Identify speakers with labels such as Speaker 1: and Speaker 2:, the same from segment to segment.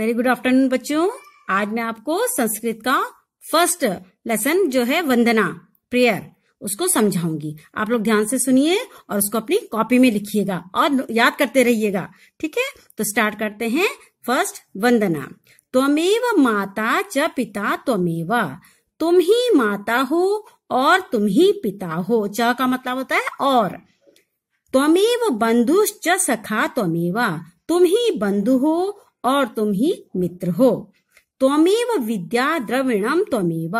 Speaker 1: very good afternoon बच्चों आज मैं आपको संस्कृत का फर्स्ट लेसन जो है वंदना प्रेयर उसको समझाऊंगी आप लोग ध्यान से सुनिए और उसको अपनी कॉपी में लिखिएगा और याद करते रहिएगा ठीक है तो स्टार्ट करते हैं फर्स्ट वंदना त्वमेव माता च पिता त्वमेव तुम ही माता हो और तुम ही पिता हो च का मतलब होता है और त्वमेव च सखा त्वमेव तुम ही बंधु हो और तुम ही मित्र हो त्वमेव विद्या द्रविणम त्वमेव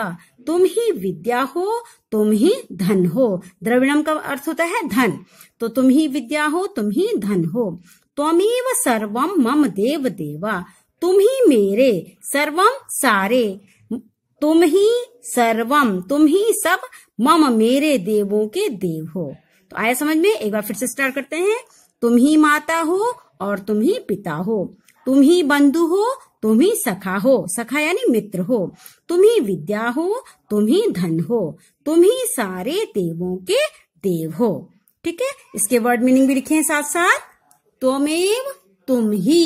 Speaker 1: तुम ही विद्या हो तुम ही धन हो द्रविणम का अर्थ होता है धन तो तुम ही विद्या हो तुम ही धन हो त्वमेव सर्वम मम देव देवा तुम ही मेरे सर्वम सारे तुम ही सर्वम तुम ही सब मम मेरे देवों के देव हो तो आया समझ में एक बार फिर से स्टार्ट करते हैं तुम ही माता हो और तुम ही पिता हो तुम ही बंधु हो तुम ही सखा हो सखा यानी मित्र हो तुम ही विद्या हो तुम ही धन हो तुम ही सारे देवों के देव हो ठीक है इसके वर्ड मीनिंग भी लिखे हैं साथ साथ त्वमेव तुम ही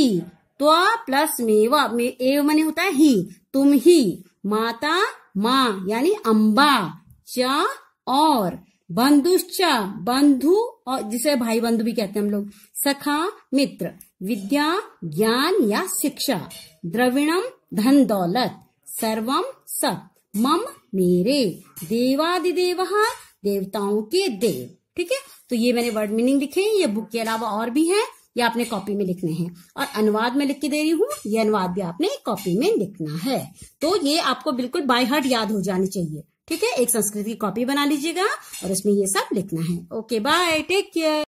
Speaker 1: त्व प्लस मेवा मे, एव मने होता है ही तुम ही माता माँ यानी अम्बा च और बंधुश्च बंधु और जिसे भाई बंधु भी कहते हैं हम लोग सखा मित्र विद्या ज्ञान या शिक्षा द्रविणम धन दौलत सर्वम सब मम मेरे देवादिदेव देवताओं के देव ठीक है तो ये मैंने वर्ड मीनिंग लिखे हैं ये बुक के अलावा और भी हैं ये आपने कॉपी में लिखने हैं और अनुवाद में लिख के दे रही हूँ ये अनुवाद भी आपने कॉपी में लिखना है तो ये आपको बिल्कुल बाय हार्ट याद हो जानी चाहिए ठीक है एक संस्कृत की कॉपी बना लीजिएगा और उसमें ये सब लिखना है ओके बाय टेक केयर